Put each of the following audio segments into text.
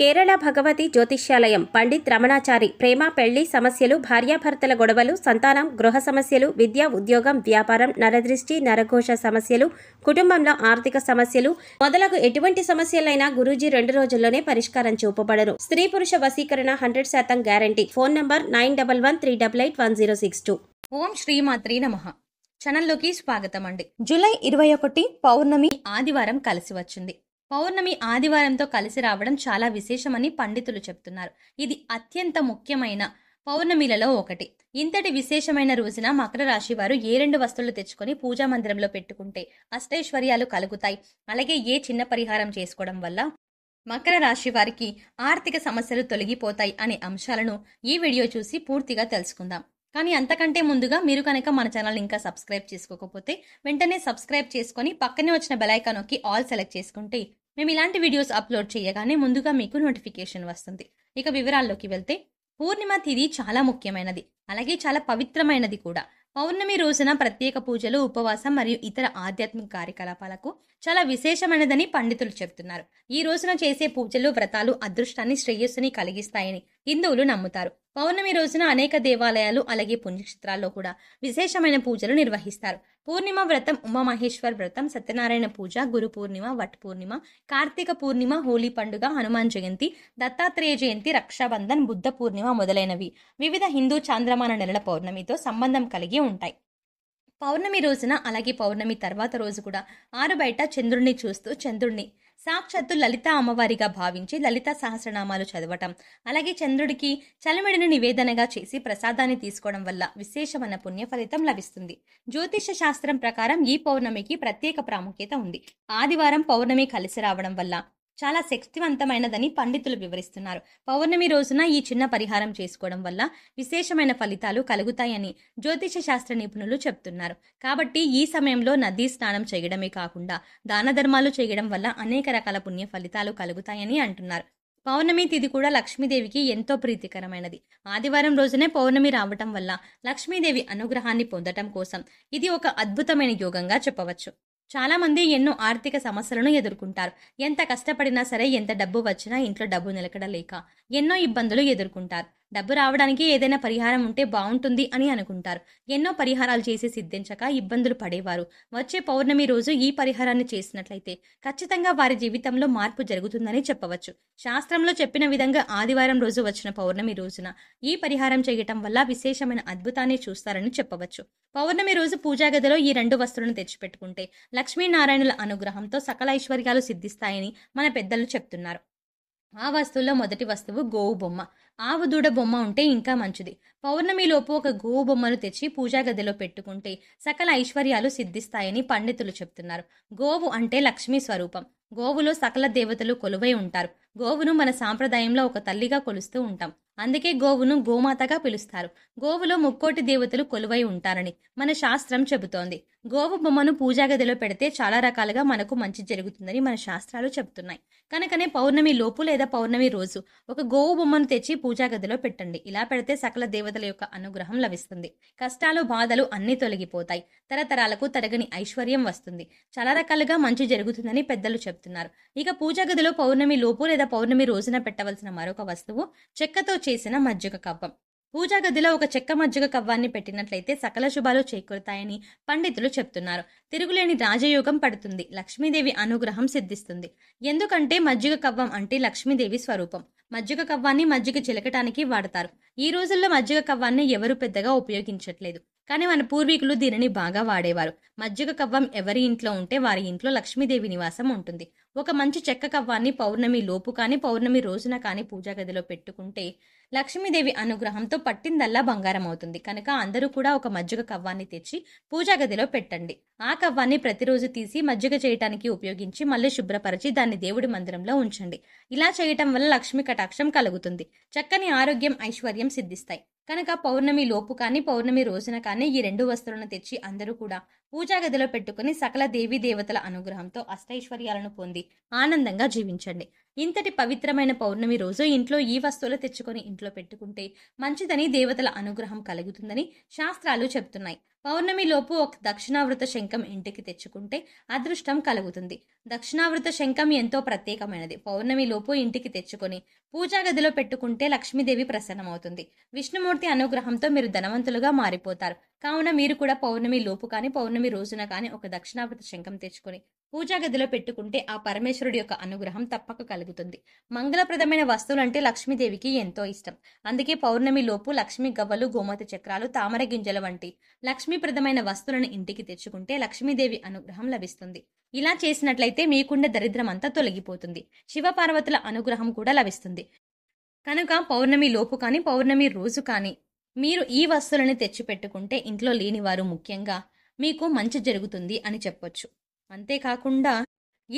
కేరళ భగవతి జ్యోతిష్యాలయం పండిత్ రమణాచారి ప్రేమ పెళ్లి సమస్యలు భార్యాభర్తల గొడవలు సంతానం గృహ సమస్యలు విద్య ఉద్యోగం వ్యాపారం నరదృష్టి నరఘోష సమస్యలు కుటుంబంలో ఆర్థిక సమస్యలు మొదలగు ఎటువంటి సమస్యలైనా గురూజీ రెండు రోజుల్లోనే పరిష్కారం చూపబడరు స్త్రీ పురుష వశీకరణ హండ్రెడ్ శాతం guarantee phone number nine double one three double eight one zero six two ఓం శ్రీమాత్రి నమ ఛానల్లోకి స్వాగతం అండి జూలై ఇరవై ఒకటి పౌర్ణమి ఆదివారం కలిసి వచ్చింది పౌర్ణమి ఆదివారంతో కలిసి రావడం చాలా విశేషమని పండితులు చెప్తున్నారు ఇది అత్యంత ముఖ్యమైన పౌర్ణమిలలో ఒకటి ఇంతటి విశేషమైన రోజున మకర రాశి వారు ఏ రెండు వస్తువులు తెచ్చుకొని పూజా మందిరంలో పెట్టుకుంటే అష్టైశ్వర్యాలు కలుగుతాయి అలాగే ఏ చిన్న పరిహారం చేసుకోవడం వల్ల మకర రాశి వారికి ఆర్థిక సమస్యలు తొలగిపోతాయి అనే అంశాలను ఈ వీడియో చూసి పూర్తిగా తెలుసుకుందాం కానీ అంతకంటే ముందుగా మీరు కనుక మన ఛానల్ ఇంకా సబ్స్క్రైబ్ చేసుకోకపోతే వెంటనే సబ్స్క్రైబ్ చేసుకొని పక్కనే వచ్చిన బెలైకా నొక్కి ఆల్ సెలెక్ట్ చేసుకుంటే మేము ఇలాంటి వీడియోస్ అప్లోడ్ చేయగానే ముందుగా మీకు నోటిఫికేషన్ వస్తుంది ఇక వివరాల్లోకి వెళ్తే పూర్ణిమ తిథి చాలా ముఖ్యమైనది అలాగే చాలా పవిత్రమైనది కూడా పౌర్ణమి రోజున ప్రత్యేక పూజలు ఉపవాసం మరియు ఇతర ఆధ్యాత్మిక కార్యకలాపాలకు చాలా విశేషమైనదని పండితులు చెబుతున్నారు ఈ రోజున చేసే పూజలు వ్రతాలు అదృష్టాన్ని శ్రేయస్సుని కలిగిస్తాయని హిందువులు నమ్ముతారు పౌర్ణమి రోజున అనేక దేవాలయాలు అలాగే పుణ్యక్షేత్రాల్లో కూడా విశేషమైన పూజలు నిర్వహిస్తారు పూర్ణిమ వ్రతం ఉమామహేశ్వర వ్రతం సత్యనారాయణ పూజ గురు పూర్ణిమ వట్ పూర్ణిమ కార్తీక పూర్ణిమ హోలీ పండుగ హనుమాన్ జయంతి దత్తాత్రేయ జయంతి రక్షాబంధన్ బుద్ధ పూర్ణిమ మొదలైనవి వివిధ హిందూ చాంద్రమాన నెలల పౌర్ణమితో సంబంధం కలిగి ఉంటాయి పౌర్ణమి రోజున అలాగే పౌర్ణమి తర్వాత రోజు కూడా ఆరు బయట చంద్రుణ్ణి చూస్తూ చంద్రుణ్ణి సాక్షాత్తు లలిత అమ్మవారిగా భావించి లలిత సహస్రనామాలు చదవటం అలాగే చంద్రుడికి చలమిడిని నివేదనగా చేసి ప్రసాదాన్ని తీసుకోవడం వల్ల విశేషమైన పుణ్య ఫలితం లభిస్తుంది జ్యోతిష శాస్త్రం ప్రకారం ఈ పౌర్ణమికి ప్రత్యేక ప్రాముఖ్యత ఉంది ఆదివారం పౌర్ణమి కలిసి రావడం వల్ల చాలా శక్తివంతమైనదని పండితులు వివరిస్తున్నారు పౌర్ణమి రోజున ఈ చిన్న పరిహారం చేసుకోవడం వల్ల విశేషమైన ఫలితాలు కలుగుతాయని జ్యోతిష శాస్త్ర నిపుణులు చెప్తున్నారు కాబట్టి ఈ సమయంలో నదీ స్నానం చేయడమే కాకుండా దాన ధర్మాలు చేయడం వల్ల అనేక రకాల పుణ్య ఫలితాలు కలుగుతాయని అంటున్నారు పౌర్ణమి తిథి కూడా లక్ష్మీదేవికి ఎంతో ప్రీతికరమైనది ఆదివారం రోజునే పౌర్ణమి రావటం వల్ల లక్ష్మీదేవి అనుగ్రహాన్ని పొందటం కోసం ఇది ఒక అద్భుతమైన యోగంగా చెప్పవచ్చు చాలామంది ఎన్నో ఆర్థిక సమస్యలను ఎదుర్కొంటారు ఎంత కష్టపడినా సరే ఎంత డబ్బు వచ్చినా ఇంట్లో డబ్బు నిలకడలేక ఎన్నో ఇబ్బందులు ఎదుర్కొంటారు డబ్బు రావడానికి ఏదైనా పరిహారం ఉంటే బాగుంటుంది అని అనుకుంటారు ఎన్నో పరిహారాలు చేసి సిద్ధించక ఇబ్బందులు పడేవారు వచ్చే పౌర్ణమి రోజు ఈ పరిహారాన్ని చేసినట్లయితే ఖచ్చితంగా వారి జీవితంలో మార్పు జరుగుతుందని చెప్పవచ్చు శాస్త్రంలో చెప్పిన విధంగా ఆదివారం రోజు వచ్చిన పౌర్ణమి రోజున ఈ పరిహారం చేయటం వల్ల విశేషమైన అద్భుతాన్ని చూస్తారని చెప్పవచ్చు పౌర్ణమి రోజు పూజా గదిలో ఈ రెండు వస్తువులను తెచ్చిపెట్టుకుంటే లక్ష్మీనారాయణుల అనుగ్రహంతో సకల ఐశ్వర్యాలు సిద్ధిస్తాయని మన పెద్దలు చెప్తున్నారు ఆ వస్తువుల్లో మొదటి వస్తువు గోవు బొమ్మ ఆవుదూడ బొమ్మ ఉంటే ఇంకా మంచిది పౌర్ణమిలోపు ఒక గోవు బొమ్మను తెచ్చి పూజా గదిలో పెట్టుకుంటే సకల ఐశ్వర్యాలు సిద్ధిస్తాయని పండితులు చెప్తున్నారు గోవు అంటే లక్ష్మీ స్వరూపం గోవులో సకల దేవతలు కొలువై ఉంటారు గోవును మన సాంప్రదాయంలో ఒక తల్లిగా కొలుస్తూ ఉంటాం అందుకే గోవును గోమాతగా పిలుస్తారు గోవులో ముక్కోటి దేవతలు కొలువై ఉంటారని మన శాస్త్రం చెబుతోంది గోవు బొమ్మను పూజా గదిలో పెడితే చాలా రకాలుగా మనకు మంచి జరుగుతుందని మన శాస్త్రాలు చెబుతున్నాయి కనుకనే పౌర్ణమి లోపు లేదా పౌర్ణమి రోజు ఒక గోవు బొమ్మను తెచ్చి పూజా గదిలో పెట్టండి ఇలా పెడితే సకల దేవతల యొక్క అనుగ్రహం లభిస్తుంది కష్టాలు బాధలు అన్నీ తొలగిపోతాయి తరతరాలకు తరగని ఐశ్వర్యం వస్తుంది చాలా రకాలుగా మంచి జరుగుతుందని పెద్దలు చెప్తున్నారు ఇక పూజా గదిలో పౌర్ణమి లోపు లేదా పౌర్ణమి రోజున పెట్టవలసిన మరొక వస్తువు చెక్కతో చేసిన మజ్జిగ కవ్వం పూజా గదిలో ఒక చెక్క మజ్జిగ కవ్వాన్ని పెట్టినట్లయితే సకల శుభాలు చేకూరుతాయని పండితులు చెప్తున్నారు తిరుగులేని రాజయోగం పడుతుంది లక్ష్మీదేవి అనుగ్రహం సిద్ధిస్తుంది ఎందుకంటే మజ్జిగ కవ్వం అంటే లక్ష్మీదేవి స్వరూపం మజ్జిగ కవ్వాన్ని మజ్జిగ చిలకటానికి వాడతారు ఈ రోజుల్లో మజ్జిగ కవ్వాన్ని ఎవరు పెద్దగా ఉపయోగించట్లేదు కానీ మన పూర్వీకులు దీనిని బాగా వాడేవారు మజ్జిగ కవ్వం ఎవరి ఇంట్లో ఉంటే వారి ఇంట్లో లక్ష్మీదేవి నివాసం ఉంటుంది ఒక మంచి చెక్క కవ్వాన్ని పౌర్ణమి లోపు కానీ పౌర్ణమి రోజున కానీ పూజా గదిలో పెట్టుకుంటే లక్ష్మీదేవి అనుగ్రహంతో పట్టిందల్లా బంగారం అవుతుంది కనుక అందరూ కూడా ఒక మజ్జిగ కవ్వాన్ని తెచ్చి పూజా గదిలో పెట్టండి ఆ కవ్వాన్ని ప్రతిరోజు తీసి మజ్జిగ చేయటానికి ఉపయోగించి మళ్ళీ శుభ్రపరిచి దాన్ని దేవుడి మందిరంలో ఉంచండి ఇలా చేయటం వల్ల లక్ష్మీ కటాక్షం కలుగుతుంది చక్కని ఆరోగ్యం ఐశ్వర్యం సిద్ధిస్తాయి కనుక పౌర్ణమి లోపు కానీ పౌర్ణమి రోజున కానీ ఈ రెండు వస్తువులను తెచ్చి అందరూ కూడా పూజా గదిలో పెట్టుకుని సకల దేవీ దేవతల అనుగ్రహంతో అష్టైశ్వర్యాలను పొంది ఆనందంగా జీవించండి ఇంతటి పవిత్రమైన పౌర్ణమి రోజు ఇంట్లో ఈ వస్తువులు తెచ్చుకొని ఇంట్లో పెట్టుకుంటే మంచిదని దేవతల అనుగ్రహం కలుగుతుందని శాస్త్రాలు చెప్తున్నాయి పౌర్ణమిలోపు ఒక దక్షిణావృత శంఖం ఇంటికి తెచ్చుకుంటే అదృష్టం కలుగుతుంది దక్షిణావృత శంఖం ఎంతో ప్రత్యేకమైనది పౌర్ణమిలోపు ఇంటికి తెచ్చుకొని పూజా గదిలో పెట్టుకుంటే లక్ష్మీదేవి ప్రసన్నమవుతుంది విష్ణుమూర్తి అనుగ్రహంతో మీరు ధనవంతులుగా మారిపోతారు కావున మీరు కూడా పౌర్ణమి లోపు కానీ పౌర్ణమి రోజున కానీ ఒక దక్షిణావృత శంఖం తెచ్చుకొని పూజా గదిలో పెట్టుకుంటే ఆ పరమేశ్వరుడి యొక్క అనుగ్రహం తప్పక కలుగుతుంది మంగళప్రదమైన వస్తువులంటే లక్ష్మీదేవికి ఎంతో ఇష్టం అందుకే పౌర్ణమి లోపు లక్ష్మీ గవ్వలు గోమతి చక్రాలు తామర గింజల వంటి లక్ష్మీప్రదమైన వస్తువులను ఇంటికి తెచ్చుకుంటే లక్ష్మీదేవి అనుగ్రహం లభిస్తుంది ఇలా చేసినట్లయితే మీకుండ దరిద్రం అంతా తొలగిపోతుంది శివపార్వతుల అనుగ్రహం కూడా లభిస్తుంది కనుక పౌర్ణమి లోపు కానీ పౌర్ణమి రోజు కానీ మీరు ఈ వస్తువులను తెచ్చిపెట్టుకుంటే ఇంట్లో లేనివారు ముఖ్యంగా మీకు మంచి జరుగుతుంది అని చెప్పొచ్చు అంతేకాకుండా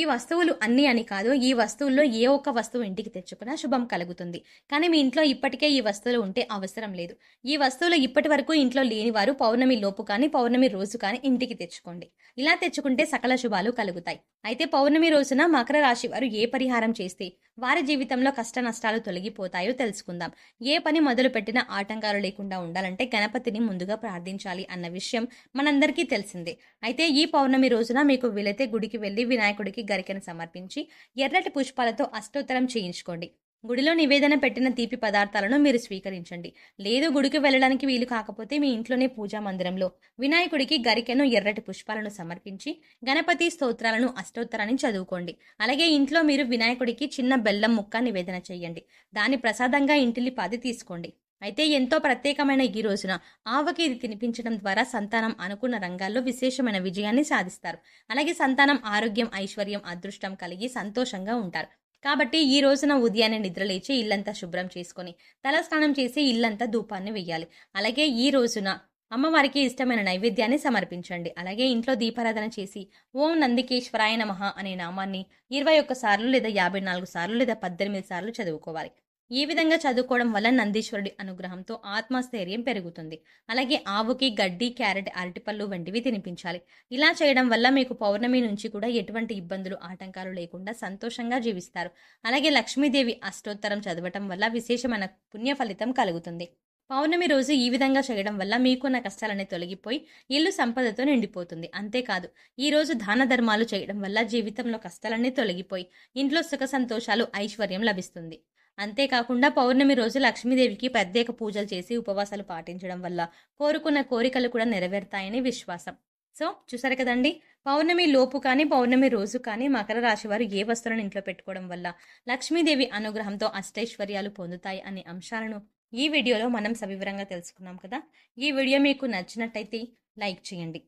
ఈ వస్తువులు అన్నీ అని కాదు ఈ వస్తువుల్లో ఏ ఒక్క వస్తువు ఇంటికి తెచ్చుకున్న శుభం కలుగుతుంది కానీ మీ ఇంట్లో ఇప్పటికే ఈ వస్తువులు ఉంటే అవసరం లేదు ఈ వస్తువులు ఇప్పటి వరకు ఇంట్లో లేని వారు పౌర్ణమి లోపు కానీ పౌర్ణమి రోజు కానీ ఇంటికి తెచ్చుకోండి ఇలా తెచ్చుకుంటే సకల శుభాలు కలుగుతాయి అయితే పౌర్ణమి రోజున మకర రాశి వారు ఏ పరిహారం చేస్తే వారి జీవితంలో కష్ట నష్టాలు తొలగిపోతాయో తెలుసుకుందాం ఏ పని మొదలు పెట్టినా ఆటంకాలు లేకుండా ఉండాలంటే గణపతిని ముందుగా ప్రార్థించాలి అన్న విషయం మనందరికీ తెలిసిందే అయితే ఈ పౌర్ణమి రోజున మీకు వీలైతే గుడికి వెళ్ళి వినాయకుడికి దేవుడికి గరికను సమర్పించి ఎర్రటి పుష్పాలతో అష్టోత్తరం చేయించుకోండి గుడిలో నివేదన పెట్టిన తీపి పదార్థాలను మీరు స్వీకరించండి లేదు గుడికి వెళ్ళడానికి వీలు కాకపోతే మీ ఇంట్లోనే పూజా మందిరంలో వినాయకుడికి గరికెను ఎర్రటి పుష్పాలను సమర్పించి గణపతి స్తోత్రాలను అష్టోత్తరాన్ని చదువుకోండి అలాగే ఇంట్లో మీరు వినాయకుడికి చిన్న బెల్లం ముక్క నివేదన చేయండి దాని ప్రసాదంగా ఇంటిల్లి పాది తీసుకోండి అయితే ఎంతో ప్రత్యేకమైన ఈ రోజున ఆవకి ఇది తినిపించడం ద్వారా సంతానం అనుకున్న రంగాల్లో విశేషమైన విజయాన్ని సాధిస్తారు అలాగే సంతానం ఆరోగ్యం ఐశ్వర్యం అదృష్టం కలిగి సంతోషంగా ఉంటారు కాబట్టి ఈ రోజున ఉదయాన్నే నిద్రలేచి ఇల్లంతా శుభ్రం చేసుకొని తలస్నానం చేసి ఇల్లంతా ధూపాన్ని వెయ్యాలి అలాగే ఈ రోజున అమ్మవారికి ఇష్టమైన నైవేద్యాన్ని సమర్పించండి అలాగే ఇంట్లో దీపారాధన చేసి ఓం నందికేశ్వరాయ నమః అనే నామాన్ని ఇరవై సార్లు లేదా యాభై నాలుగు సార్లు లేదా పద్దెనిమిది సార్లు చదువుకోవాలి ఈ విధంగా చదువుకోవడం వల్ల నందీశ్వరుడి అనుగ్రహంతో ఆత్మస్థైర్యం పెరుగుతుంది అలాగే ఆవుకి గడ్డి క్యారెట్ అరటిపళ్ళు వంటివి తినిపించాలి ఇలా చేయడం వల్ల మీకు పౌర్ణమి నుంచి కూడా ఎటువంటి ఇబ్బందులు ఆటంకాలు లేకుండా సంతోషంగా జీవిస్తారు అలాగే లక్ష్మీదేవి అష్టోత్తరం చదవటం వల్ల విశేషమైన పుణ్య ఫలితం కలుగుతుంది పౌర్ణమి రోజు ఈ విధంగా చేయడం వల్ల మీకున్న కష్టాలనే తొలగిపోయి ఇల్లు సంపదతో నిండిపోతుంది అంతేకాదు ఈ రోజు దాన ధర్మాలు చేయడం వల్ల జీవితంలో కష్టాలన్నీ తొలగిపోయి ఇంట్లో సుఖ సంతోషాలు ఐశ్వర్యం లభిస్తుంది అంతేకాకుండా పౌర్ణమి రోజు లక్ష్మీదేవికి ప్రత్యేక పూజలు చేసి ఉపవాసాలు పాటించడం వల్ల కోరుకున్న కోరికలు కూడా నెరవేరుతాయని విశ్వాసం సో చూసారు కదండి పౌర్ణమి లోపు కానీ పౌర్ణమి రోజు కానీ మకర రాశి వారు ఏ వస్తువులను ఇంట్లో పెట్టుకోవడం వల్ల లక్ష్మీదేవి అనుగ్రహంతో అష్టైశ్వర్యాలు పొందుతాయి అనే అంశాలను ఈ వీడియోలో మనం సవివరంగా తెలుసుకున్నాం కదా ఈ వీడియో మీకు నచ్చినట్టయితే లైక్ చేయండి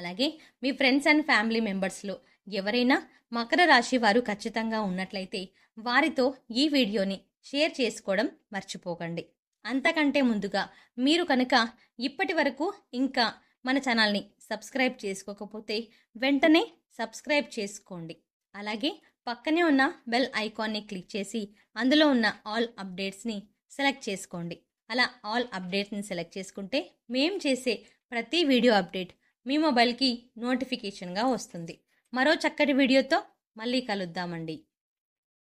అలాగే మీ ఫ్రెండ్స్ అండ్ ఫ్యామిలీ మెంబర్స్లో ఎవరైనా మకర రాశి వారు ఖచ్చితంగా ఉన్నట్లయితే వారితో ఈ వీడియోని షేర్ చేసుకోవడం మర్చిపోకండి అంతకంటే ముందుగా మీరు కనుక ఇప్పటి వరకు ఇంకా మన ఛానల్ని సబ్స్క్రైబ్ చేసుకోకపోతే వెంటనే సబ్స్క్రైబ్ చేసుకోండి అలాగే పక్కనే ఉన్న బెల్ ఐకాన్ని క్లిక్ చేసి అందులో ఉన్న ఆల్ అప్డేట్స్ని సెలెక్ట్ చేసుకోండి అలా ఆల్ అప్డేట్స్ని సెలెక్ట్ చేసుకుంటే మేం చేసే ప్రతి వీడియో అప్డేట్ మీ మొబైల్కి నోటిఫికేషన్గా వస్తుంది మరో చక్కటి వీడియోతో మళ్ళీ కలుద్దామండి